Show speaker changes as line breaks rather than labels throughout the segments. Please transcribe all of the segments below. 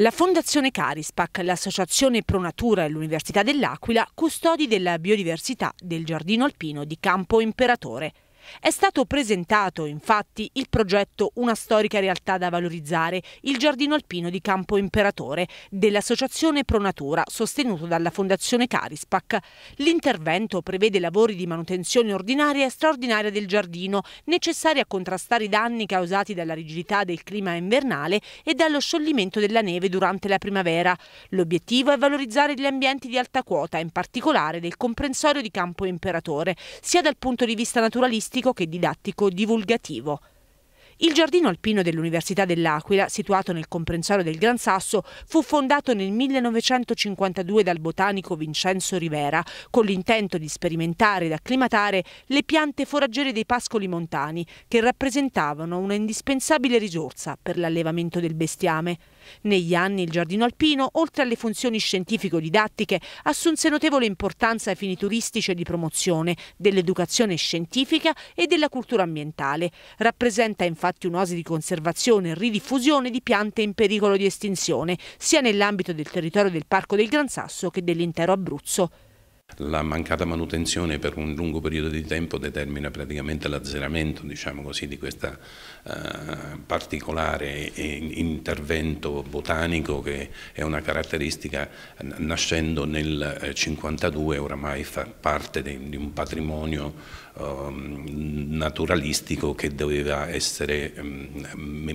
La Fondazione Carispac, l'associazione Pro Natura e l'Università dell'Aquila, custodi della biodiversità del giardino alpino di Campo Imperatore. È stato presentato infatti il progetto Una storica realtà da valorizzare, il giardino alpino di Campo Imperatore dell'Associazione Pronatura, sostenuto dalla Fondazione Carispac. L'intervento prevede lavori di manutenzione ordinaria e straordinaria del giardino, necessari a contrastare i danni causati dalla rigidità del clima invernale e dallo scioglimento della neve durante la primavera. L'obiettivo è valorizzare gli ambienti di alta quota, in particolare del comprensorio di Campo Imperatore, sia dal punto di vista naturalistico artistico che didattico divulgativo. Il giardino alpino dell'Università dell'Aquila, situato nel comprensorio del Gran Sasso, fu fondato nel 1952 dal botanico Vincenzo Rivera, con l'intento di sperimentare ed acclimatare le piante foraggere dei pascoli montani, che rappresentavano una indispensabile risorsa per l'allevamento del bestiame. Negli anni il giardino alpino, oltre alle funzioni scientifico-didattiche, assunse notevole importanza ai fini turistici e di promozione dell'educazione scientifica e della cultura ambientale. Rappresenta infatti infatti un'osi di conservazione e ridiffusione di piante in pericolo di estinzione, sia nell'ambito del territorio del Parco del Gran Sasso che dell'intero Abruzzo.
La mancata manutenzione per un lungo periodo di tempo determina praticamente l'azzeramento diciamo di questo eh, particolare intervento botanico che è una caratteristica nascendo nel 1952 eh, oramai fa parte di, un patrimonio ehm, naturalistico che doveva essere, mm,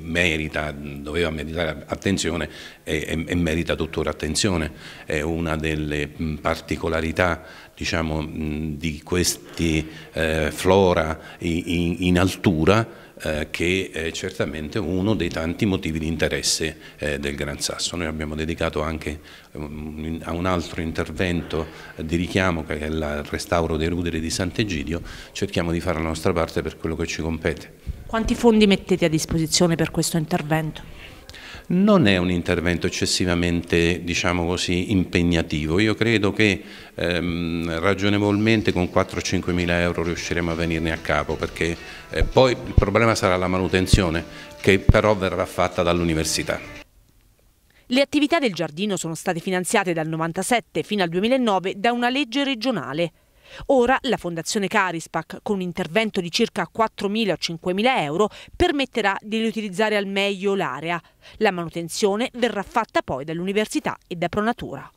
merita, doveva meritare attenzione e, e, e merita tuttora attenzione. È una delle mm, particolarità diciamo, di questi eh, flora in, in altura eh, che è certamente uno dei tanti motivi di interesse eh, del Gran Sasso. Noi abbiamo dedicato anche ehm, a un altro intervento di richiamo che è il restauro dei ruderi di Sant'Egidio, cerchiamo di fare la nostra parte per quello che ci compete.
Quanti fondi mettete a disposizione per questo intervento?
non è un intervento eccessivamente diciamo così, impegnativo. Io credo che ehm, ragionevolmente con 4-5 mila euro riusciremo a venirne a capo perché eh, poi il problema sarà la manutenzione che però verrà fatta dall'università.
Le attività del giardino sono state finanziate dal 1997 fino al 2009 da una legge regionale. Ora la Fondazione Carispac, con un intervento di circa 4.000 5.000 euro, permetterà di riutilizzare al meglio l'area. La manutenzione verrà fatta poi dall'università e da Pronatura.